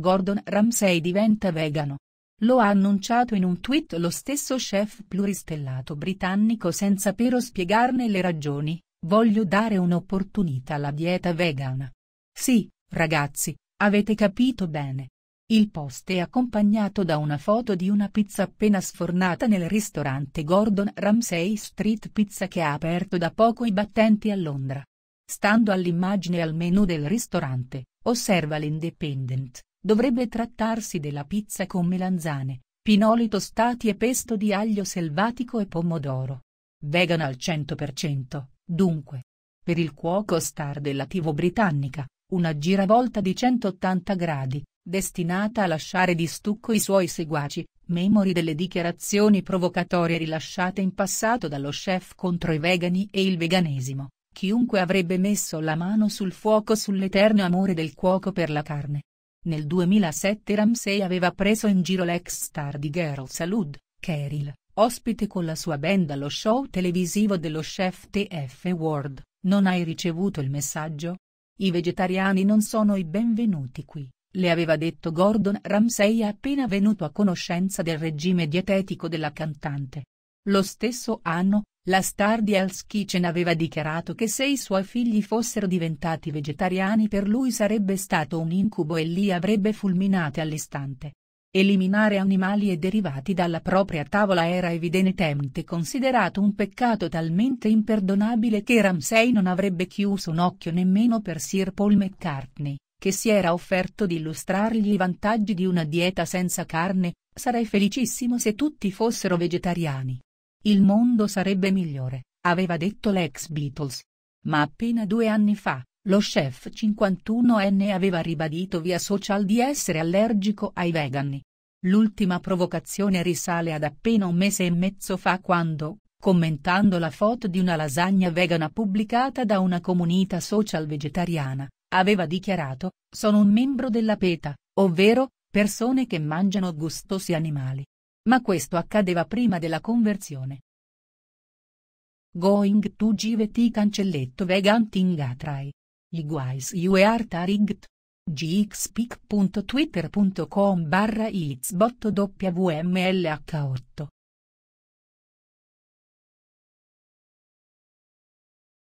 Gordon Ramsay diventa vegano. Lo ha annunciato in un tweet lo stesso chef pluristellato britannico senza però spiegarne le ragioni, voglio dare un'opportunità alla dieta vegana. Sì, ragazzi, avete capito bene. Il post è accompagnato da una foto di una pizza appena sfornata nel ristorante Gordon Ramsay Street Pizza che ha aperto da poco i battenti a Londra. Stando all'immagine al menu del ristorante, osserva l'Independent, Dovrebbe trattarsi della pizza con melanzane, pinoli tostati e pesto di aglio selvatico e pomodoro. Vegan al 100%, dunque. Per il cuoco star della TV britannica, una giravolta di 180 gradi, destinata a lasciare di stucco i suoi seguaci, memori delle dichiarazioni provocatorie rilasciate in passato dallo chef contro i vegani e il veganesimo, chiunque avrebbe messo la mano sul fuoco sull'eterno amore del cuoco per la carne. Nel 2007 Ramsey aveva preso in giro l'ex star di Girl Alud, Carol, ospite con la sua band allo show televisivo dello chef TF World, non hai ricevuto il messaggio? I vegetariani non sono i benvenuti qui, le aveva detto Gordon Ramsey appena venuto a conoscenza del regime dietetico della cantante. Lo stesso anno, la star di Hell's Kitchen aveva dichiarato che se i suoi figli fossero diventati vegetariani per lui sarebbe stato un incubo e li avrebbe fulminati all'istante. Eliminare animali e derivati dalla propria tavola era evidentemente considerato un peccato talmente imperdonabile che Ramsey non avrebbe chiuso un occhio nemmeno per Sir Paul McCartney, che si era offerto di illustrargli i vantaggi di una dieta senza carne, sarei felicissimo se tutti fossero vegetariani. Il mondo sarebbe migliore, aveva detto l'ex Beatles. Ma appena due anni fa, lo chef 51enne aveva ribadito via social di essere allergico ai vegani. L'ultima provocazione risale ad appena un mese e mezzo fa quando, commentando la foto di una lasagna vegana pubblicata da una comunità social vegetariana, aveva dichiarato, sono un membro della PETA, ovvero, persone che mangiano gustosi animali, ma questo accadeva prima della conversione. Going to GVT cancelletto veganting atrai. I guys you are tagged. gxpic.twitter.com barra itsbot wmlh8